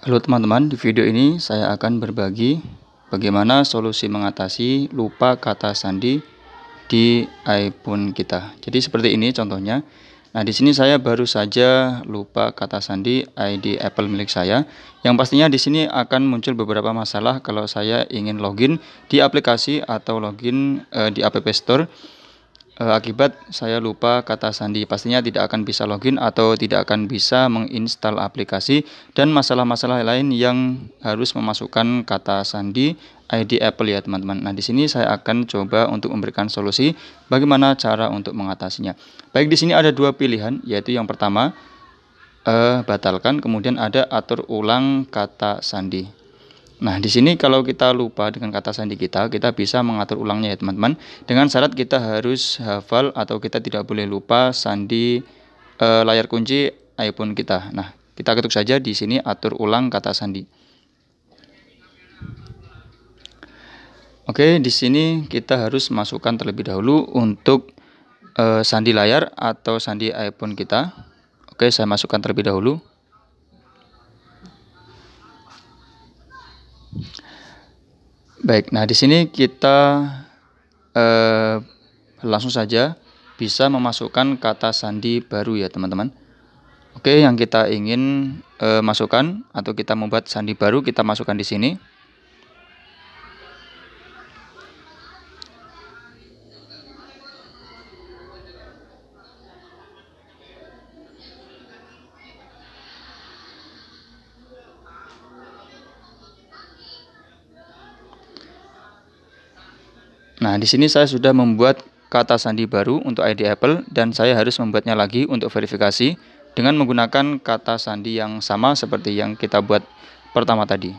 Halo teman-teman, di video ini saya akan berbagi bagaimana solusi mengatasi lupa kata sandi di iPhone kita. Jadi seperti ini contohnya. Nah, di sini saya baru saja lupa kata sandi ID Apple milik saya. Yang pastinya di sini akan muncul beberapa masalah kalau saya ingin login di aplikasi atau login eh, di App Store Eh, akibat saya lupa kata sandi pastinya tidak akan bisa login atau tidak akan bisa menginstal aplikasi dan masalah-masalah lain yang harus memasukkan kata sandi ID Apple ya teman-teman. Nah di sini saya akan coba untuk memberikan solusi bagaimana cara untuk mengatasinya. Baik di sini ada dua pilihan yaitu yang pertama eh, batalkan kemudian ada atur ulang kata sandi. Nah, di sini kalau kita lupa dengan kata sandi kita, kita bisa mengatur ulangnya ya, teman-teman. Dengan syarat kita harus hafal atau kita tidak boleh lupa sandi e, layar kunci iPhone kita. Nah, kita ketuk saja di sini atur ulang kata sandi. Oke, di sini kita harus masukkan terlebih dahulu untuk e, sandi layar atau sandi iPhone kita. Oke, saya masukkan terlebih dahulu. Baik, nah di sini kita eh, langsung saja bisa memasukkan kata sandi baru ya teman-teman. Oke, yang kita ingin eh, masukkan atau kita membuat sandi baru kita masukkan di sini. Nah, di sini saya sudah membuat kata sandi baru untuk ID Apple dan saya harus membuatnya lagi untuk verifikasi dengan menggunakan kata sandi yang sama seperti yang kita buat pertama tadi.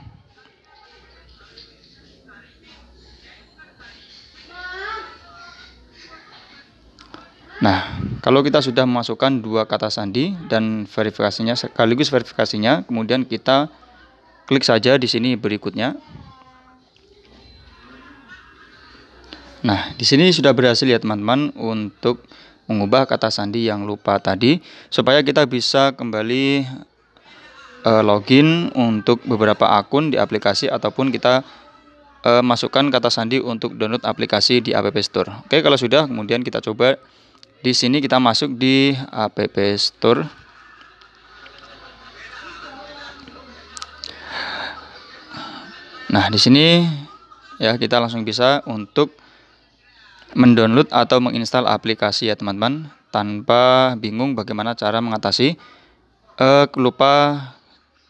Nah, kalau kita sudah memasukkan dua kata sandi dan verifikasinya sekaligus verifikasinya, kemudian kita klik saja di sini berikutnya. Nah, di sini sudah berhasil ya teman-teman untuk mengubah kata sandi yang lupa tadi supaya kita bisa kembali e, login untuk beberapa akun di aplikasi ataupun kita e, masukkan kata sandi untuk download aplikasi di App Store. Oke, kalau sudah kemudian kita coba di sini kita masuk di App Store. Nah, di sini ya kita langsung bisa untuk mendownload atau menginstal aplikasi ya teman-teman tanpa bingung bagaimana cara mengatasi uh, lupa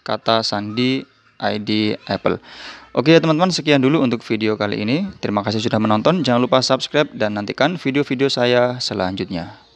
kata sandi ID Apple. Oke ya teman-teman sekian dulu untuk video kali ini. Terima kasih sudah menonton. Jangan lupa subscribe dan nantikan video-video saya selanjutnya.